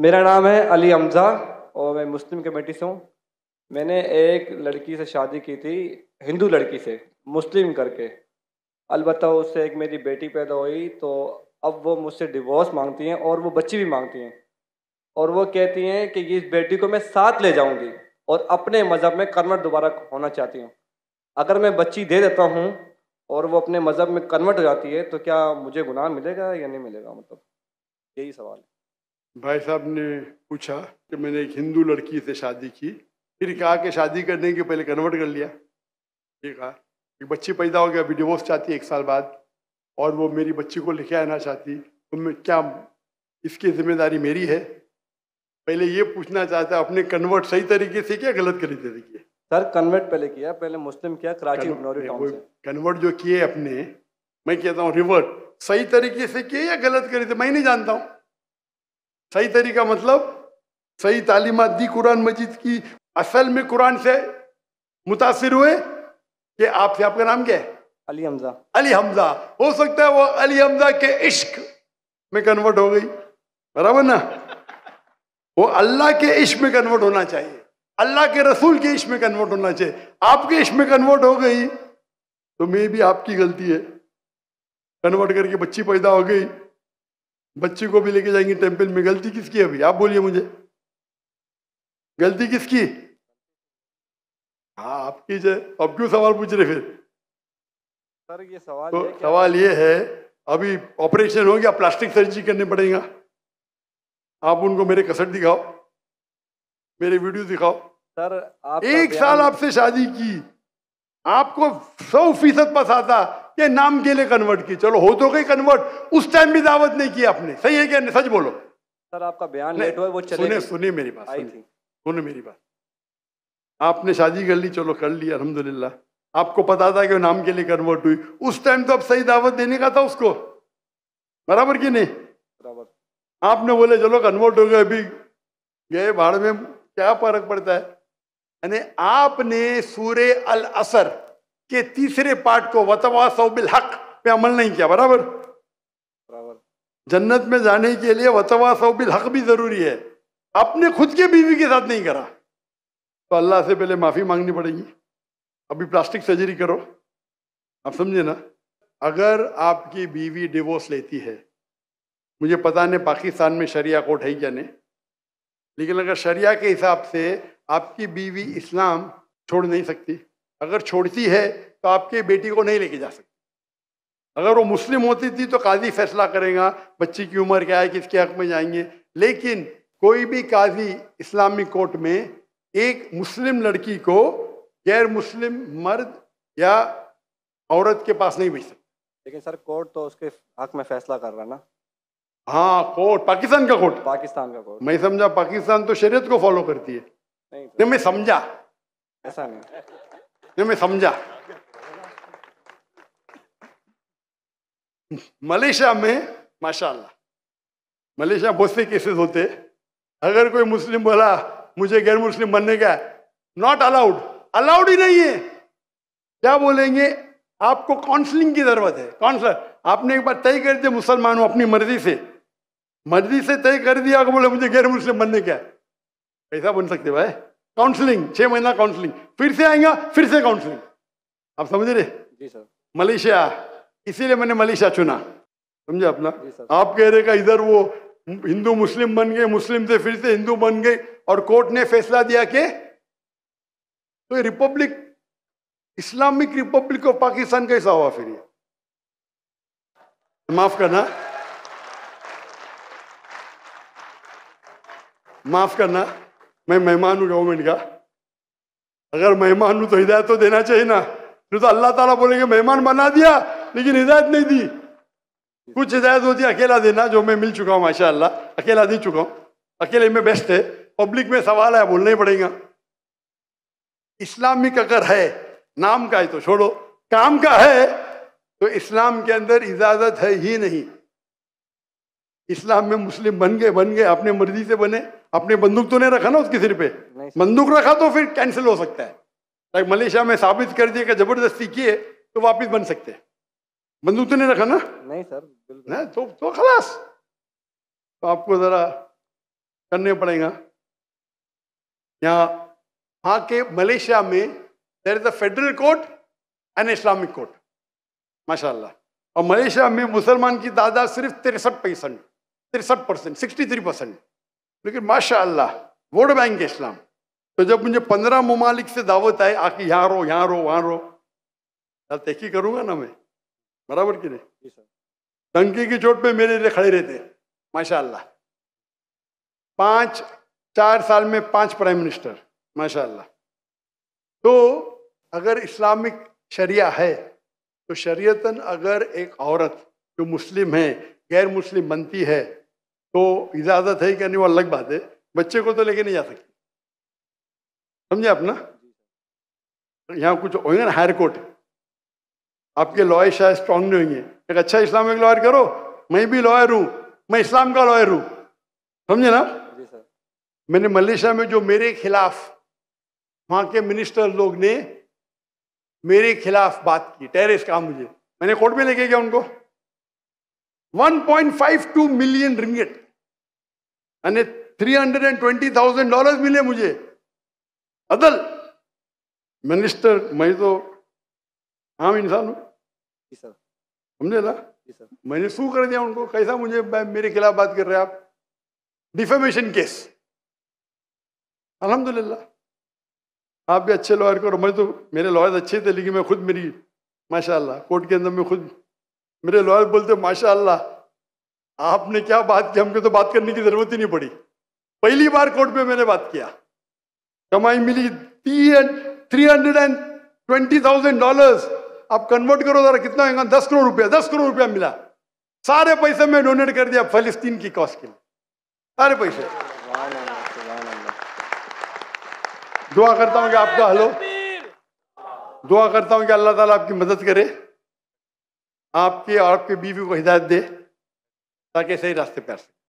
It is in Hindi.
मेरा नाम है अली हमज़ा और मैं मुस्लिम कमेटी से हूँ मैंने एक लड़की से शादी की थी हिंदू लड़की से मुस्लिम करके अलबत् उससे एक मेरी बेटी पैदा हुई तो अब वो मुझसे डिवोर्स मांगती हैं और वो बच्ची भी मांगती हैं और वो कहती हैं कि इस बेटी को मैं साथ ले जाऊंगी और अपने मज़हब में कन्वर्ट दोबारा होना चाहती हूँ अगर मैं बच्ची दे देता हूँ और वो अपने मज़हब में कन्वर्ट हो जाती है तो क्या मुझे गुनाह मिलेगा या नहीं मिलेगा मतलब यही सवाल है भाई साहब ने पूछा कि मैंने एक हिंदू लड़की से शादी की फिर कहा कि शादी करने के पहले कन्वर्ट कर लिया ये कहा एक बच्ची पैदा हो गया अभी डिवोर्स चाहती है एक साल बाद और वो मेरी बच्ची को लेके आना चाहती तो मैं क्या इसकी जिम्मेदारी मेरी है पहले ये पूछना चाहता अपने कन्वर्ट सही तरीके से किया गलत तरीके से किया सर कन्वर्ट पहले किया पहले मुस्लिम किया कराची कन्वर्ट जो किए अपने मैं कहता हूँ रिवर्ट सही तरीके से किए या गलत करे थे मैं नहीं जानता हूँ सही तरीका मतलब सही तालीमत दी कुरान मजीद की असल में कुरान से मुतासर हुए कि आपसे आपका नाम क्या है अली हमजा अली हमजा हो सकता है वो अली हमजा के इश्क में कन्वर्ट हो गई बराबर ना वो अल्लाह के इश्क में कन्वर्ट होना चाहिए अल्लाह के रसूल के इश्क में कन्वर्ट होना चाहिए आपके इश्क में कन्वर्ट हो गई तो मे भी आपकी गलती है कन्वर्ट करके बच्ची पैदा हो गई बच्ची को भी लेके जाएंगे टेम्पल में गलती किसकी अभी आप बोलिए मुझे गलती किसकी हाँ आपकी जय अब क्यों सवाल पूछ रहे फिर सर ये सवाल तो ये सवाल ये है अभी ऑपरेशन हो गया प्लास्टिक सर्जरी करने पड़ेगा आप उनको मेरे कसर दिखाओ मेरे वीडियो दिखाओ सर आप एक साल आपसे शादी की आपको सौ फीसद पास आता ये नाम के लिए कन्वर्ट की चलो हो तो गई कन्वर्ट उस टाइम भी दावत नहीं की आपने सही है क्या नहीं सच बोलो सर आपका बयान लेट हुआ वो सुने सुनिए मेरी बात सुनो मेरी बात आपने शादी कर ली चलो कर ली अलहमदुल्ला आपको पता था कि नाम के लिए कन्वर्ट हुई उस टाइम तो अब सही दावत देने का था उसको बराबर की नहीं बराबर आपने बोले चलो कन्वर्ट हो गए अभी गए बाढ़ में क्या फर्क पड़ता है यानी आपने सूर्य अल असर के तीसरे पार्ट को वतवा सोबिल हक पे अमल नहीं किया बराबर बराबर जन्नत में जाने के लिए वतवा सोबिल हक भी ज़रूरी है आपने खुद के बीवी के साथ नहीं करा तो अल्लाह से पहले माफ़ी मांगनी पड़ेगी अभी प्लास्टिक सर्जरी करो आप समझे ना अगर आपकी बीवी डिवोर्स लेती है मुझे पता नहीं पाकिस्तान में शरिया कोर्ट है क्या नहीं लेकिन अगर शरिया के हिसाब से आपकी बीवी इस्लाम छोड़ नहीं सकती अगर छोड़ती है तो आपकी बेटी को नहीं लेके जा सकती अगर वो मुस्लिम होती थी तो काजी फैसला करेगा बच्ची की उम्र क्या है किसके हक में जाएंगे लेकिन कोई भी काजी इस्लामी कोर्ट में एक मुस्लिम लड़की को गैर मुस्लिम मर्द या औरत के पास नहीं भेज सकता लेकिन सर कोर्ट तो उसके हक में फैसला कर रहा है ना हाँ कोर्ट पाकिस्तान का कोर्ट पाकिस्तान का कोर्ट मैं समझा पाकिस्तान तो शरीयत को फॉलो करती है नहीं, तो नहीं मैं समझा ऐसा नहीं ये मैं समझा मलेशिया में माशाल्लाह मलेशिया बहुत से केसेस होते अगर कोई मुस्लिम बोला मुझे गैर मुस्लिम बनने का नॉट अलाउड अलाउड ही नहीं है क्या बोलेंगे आपको काउंसलिंग की जरूरत है काउंसलर आपने एक बार तय कर दिया मुसलमान अपनी मर्जी से मर्जी से तय कर दिया बोले मुझे गैर मुस्लिम बनने का कैसा बन सकते भाई काउंसलिंग छह महीना काउंसलिंग फिर से आएगा फिर से काउंसलिंग आप समझ रहे जी सर मलेशिया इसीलिए मैंने मलेशिया चुना समझे अपना आप कह रहे का इधर वो हिंदू मुस्लिम बन गए मुस्लिम से फिर से हिंदू बन गए और कोर्ट ने फैसला दिया कि तो republic Islamic republic of Pakistan कैसा हुआ फिर माफ करना माफ करना मैं मेहमान हूँ गवर्नमेंट का अगर मेहमान हूँ तो हिदायत तो देना चाहिए ना फिर तो अल्लाह ताला बोलेंगे मेहमान बना दिया लेकिन हिदायत नहीं दी कुछ हिदायत होती है अकेला देना जो मैं मिल चुका हूँ माशा अकेला दे चुका हूँ अकेले में बेस्ट है पब्लिक में सवाल है बोलना ही पड़ेगा इस्लामिक अगर है नाम का है तो छोड़ो काम का है तो इस्लाम के अंदर इजाजत है ही नहीं इस्लाम में मुस्लिम बन गए बन गए अपने मर्जी से बने अपने बंदूक तो नहीं रखा ना उसके सिर पे बंदूक रखा तो फिर कैंसिल हो सकता है लाइक मलेशिया में साबित कर दिया कि जबरदस्ती किए तो वापिस बन सकते हैं बंदूक तो नहीं रखा ना नहीं सर तो तो खलास तो आपको ज़रा करने पड़ेगा यहाँ हाँ के मलेशिया में there is a federal court and Islamic court माशाल्लाह और मलेशिया में मुसलमान की तादाद सिर्फ तिरसठ परसेंट तिरसठ परसेंट सिक्सटी थ्री परसेंट लेकिन माशा वोट बैंक इस्लाम तो जब मुझे पंद्रह ममालिक से दावत आए आके यहाँ रो यहाँ रो वहाँ रो यार तहकी करूँगा ना मैं बराबर कि नहीं टंकी की चोट पे मेरे लिए खड़े रहते माशा पाँच चार साल में पांच प्राइम मिनिस्टर माशा तो अगर इस्लामिक शरिया है तो शरीयतन अगर एक औरत जो मुस्लिम है गैर मुस्लिम बनती है तो इजाजत है कि नहीं वो अलग बात है बच्चे को तो लेके नहीं जा सकते समझे आप ना यहाँ कुछ होंगे ना हायर कोर्ट आपके लॉयर शायद स्ट्रांग नहीं होंगे एक अच्छा इस्लामिक लॉयर करो मैं भी लॉयर हूँ मैं इस्लाम का लॉयर हूँ समझे ना मैंने मलेशिया में जो मेरे खिलाफ वहाँ के मिनिस्टर लोग ने मेरे खिलाफ बात की टेरिस कहा मुझे मैंने कोर्ट में लेके गया उनको 1.52 million ringgit three hundred and twenty thousand dollar मिले मुझे अदल मिनिस्टर मैं तो आम इंसान हूँ समझे ना मैंने शू कर दिया उनको कैसा मुझे मेरे खिलाफ बात कर रहे आप डिफेमेशन केस अलहमदुल्ला आप भी अच्छे लॉयर करो मैं तो मेरे लॉयर अच्छे थे लेकिन मैं खुद मेरी माशाल्लाह कोर्ट के अंदर मैं खुद मेरे लॉयर बोलते माशाल्लाह आपने क्या बात की हमको तो बात करने की जरूरत ही नहीं पड़ी पहली बार कोर्ट में मैंने बात किया कमाई मिली three hundred and twenty thousand dollars आप कन्वर्ट करो जरा कितना होगा दस करोड़ रुपया दस करोड़ रुपया मिला सारे पैसे मैं डोनेट कर दिया फलिस्तीन की कॉस्ट के लिए सारे पैसे दुआ करता हूँ कि आपका हेलो दुआ करता हूँ कि अल्लाह ताला आपकी मदद करे आपके और आपके बीवी को हिदायत दे Tal que se irá a separarse.